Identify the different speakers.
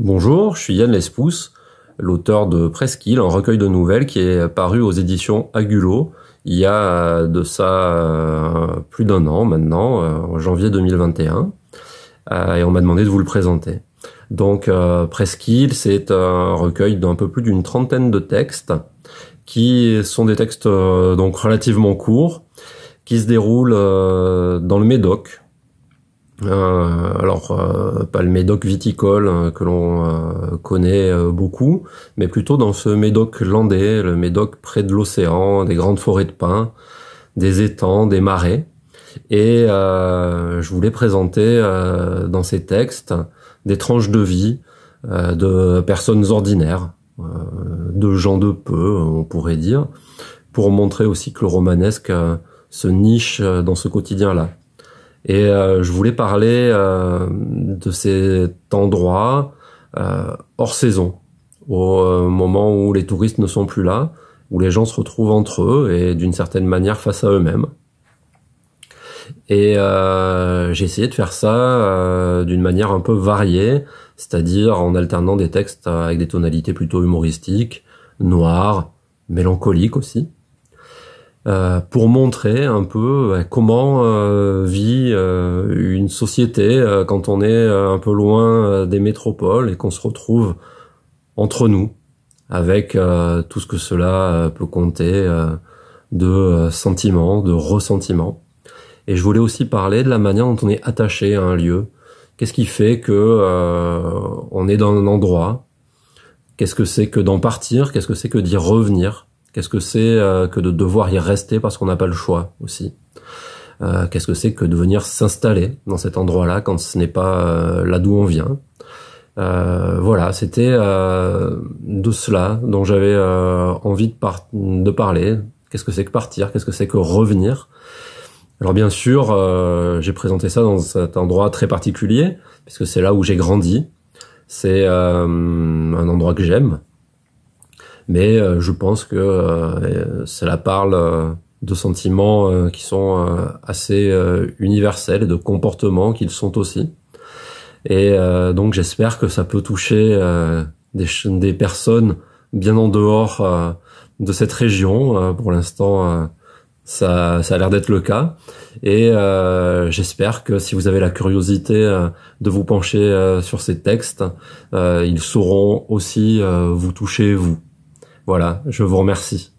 Speaker 1: Bonjour, je suis Yann Lespousse, l'auteur de Presqu'île, un recueil de nouvelles qui est paru aux éditions Agulo il y a euh, de ça euh, plus d'un an maintenant, euh, en janvier 2021, et on m'a demandé de vous le présenter. Donc Presqu'île, c'est un recueil d'un peu plus d'une trentaine de textes qui sont des textes donc relativement courts, qui se déroulent dans le Médoc, euh, alors, euh, pas le médoc viticole hein, que l'on euh, connaît beaucoup, mais plutôt dans ce médoc landais, le médoc près de l'océan, des grandes forêts de pins, des étangs, des marais. Et je voulais présenter dans ces textes des tranches de vie de personnes ordinaires, de gens de peu, on pourrait dire, pour montrer aussi que le romanesque se niche dans ce quotidien-là. Et euh, je voulais parler euh, de cet endroit euh, hors saison, au moment où les touristes ne sont plus là, où les gens se retrouvent entre eux et d'une certaine manière face à eux-mêmes. Et j'ai essayé de faire ça d'une manière un peu variée, c'est-à-dire en alternant des textes avec des tonalités plutôt humoristiques, noires, mélancoliques aussi, euh, pour montrer un peu comment euh, vit euh, une société quand on est un peu loin des métropoles et qu'on se retrouve entre nous avec tout ce que cela peut compter de sentiments, de ressentiments. Et je voulais aussi parler de la manière dont on est attaché à un lieu. Qu'est-ce qui fait que on est dans un endroit Qu'est-ce que c'est que d'en partir Qu'est-ce que c'est que d'y revenir Qu'est-ce que c'est euh, que de devoir y rester parce qu'on n'a pas le choix aussi euh, Qu'est-ce que c'est que de venir s'installer dans cet endroit-là quand ce n'est pas euh, là d'où on vient voilà, c'était de cela dont j'avais envie de, de parler. Qu'est-ce que c'est que partir Qu'est-ce que c'est que revenir Alors bien sûr, j'ai présenté ça dans cet endroit très particulier, puisque c'est là où j'ai grandi. C'est un endroit que j'aime, mais euh, je pense que cela euh, parle euh, de sentiments qui sont assez universels et de comportements qu'ils sont aussi. Et donc j'espère que ça peut toucher des, des personnes bien en dehors de cette région. pour l'instant, ça, a l'air d'être le cas. Et j'espère que si vous avez la curiosité de vous pencher sur ces textes, ils sauront aussi vous toucher, vous. Voilà, je vous remercie.